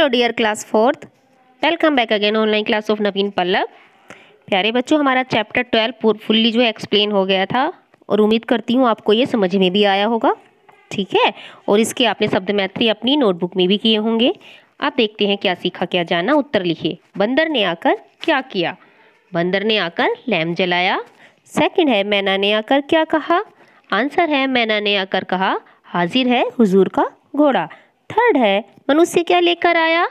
hello dear class fourth welcome back again online class of Naveen Pallav प्यारे बच्चों हमारा chapter twelve fully जो explain हो गया था और उम्मीद करती हूँ आपको ये समझ में भी आया होगा ठीक है और इसके आपने शब्द मैत्री अपनी नोटबुक में भी किए होंगे आप देखते हैं क्या सीखा क्या जाना उत्तर लिखिए बंदर ने आकर क्या किया बंदर ने आकर लैम्प जलाया सेकेंड है मैना ने आकर क्या कहा आंसर है मैना ने आकर कहा हाजिर है हुजूर का घोड़ा थर्ड है मनुष्य क्या लेकर आया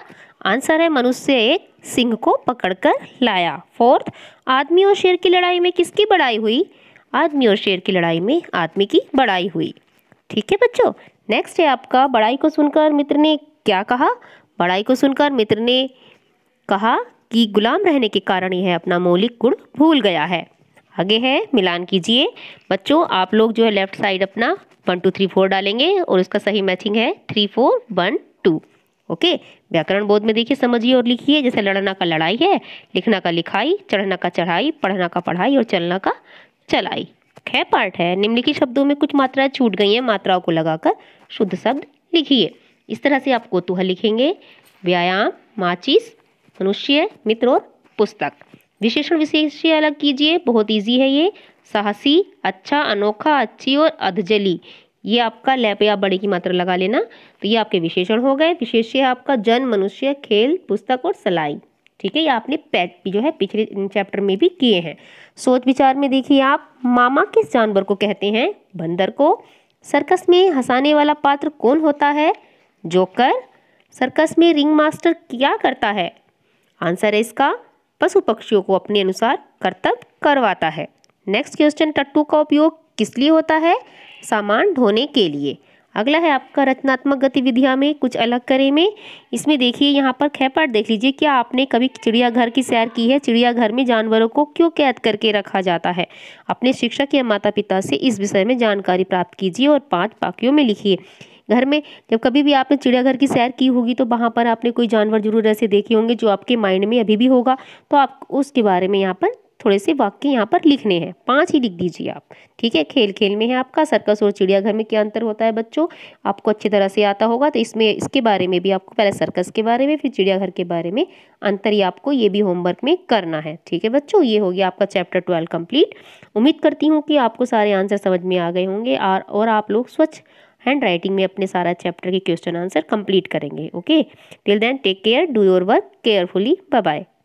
आंसर है मनुष्य एक सिंह को पकड़कर लाया फोर्थ आदमी और शेर की लड़ाई में किसकी बड़ाई हुई आदमी और शेर की लड़ाई में आदमी की बड़ाई हुई ठीक है बच्चों नेक्स्ट है आपका बड़ाई को सुनकर मित्र ने क्या कहा बड़ाई को सुनकर मित्र ने कहा कि गुलाम रहने के कारण यह अपना मौलिक गुण भूल गया है आगे है मिलान कीजिए बच्चों आप लोग जो है लेफ्ट साइड अपना वन टू थ्री फोर डालेंगे और उसका सही मैचिंग है three four one two okay व्याकरण बोध में देखिए समझिए और लिखिए जैसे लड़ना का लड़ाई है लिखना का लिखाई चढ़ना का चढ़ाई पढ़ना का पढ़ाई और चलना का चलाई है पार्ट है निम्नलिखित शब्दों में कुछ मात्राएं छूट गई हैं मात्राओं को लगाकर शुद्ध शब्द लिखिए इस तरह से आप कोतूहल लिखेंगे व्यायाम माचिस मनुष्य मित्र और पुस्तक विशेषण विशेष अलग कीजिए बहुत ईजी है ये साहसी अच्छा अनोखा अच्छी और अधजली ये आपका लैप या बड़े की मात्रा लगा लेना तो ये आपके विशेषण हो गए विशेष है आपका जन मनुष्य खेल पुस्तक और सलाई ठीक है ये आपने जो है पिछले चैप्टर में भी किए हैं सोच विचार में देखिए आप मामा किस जानवर को कहते हैं बंदर को सर्कस में हंसाने वाला पात्र कौन होता है जोकर सर्कस में रिंग मास्टर क्या करता है आंसर है इसका पशु पक्षियों को अपने अनुसार कर्तव्य करवाता है नेक्स्ट क्वेश्चन टट्टू का उपयोग किस लिए होता है सामान ढोने के लिए अगला है आपका रचनात्मक गतिविधियाँ में कुछ अलग करे में इसमें देखिए यहाँ पर खैपाट देख लीजिए क्या आपने कभी चिड़ियाघर की सैर की है चिड़ियाघर में जानवरों को क्यों कैद करके रखा जाता है अपने शिक्षक या माता पिता से इस विषय में जानकारी प्राप्त कीजिए और पाँच वाक्यों में लिखिए घर में जब कभी भी आपने चिड़ियाघर की सैर की होगी तो वहाँ पर आपने कोई जानवर जरूर ऐसे देखे होंगे जो आपके माइंड में अभी भी होगा तो आप उसके बारे में यहाँ पर थोड़े से वाक्य यहाँ पर लिखने हैं पाँच ही लिख दीजिए आप ठीक है खेल खेल में है आपका सर्कस और चिड़ियाघर में क्या अंतर होता है बच्चों आपको अच्छी तरह से आता होगा तो इसमें इसके बारे में भी आपको पहले सर्कस के बारे में फिर चिड़ियाघर के बारे में अंतर ही आपको ये भी होमवर्क में करना है ठीक है बच्चों ये हो गया आपका चैप्टर ट्वेल्व कम्प्लीट उम्मीद करती हूँ कि आपको सारे आंसर समझ में आ गए होंगे और आप लोग स्वच्छ हैंड राइटिंग में अपने सारा चैप्टर के क्वेश्चन आंसर कंप्लीट करेंगे okay till then take care do your work carefully bye bye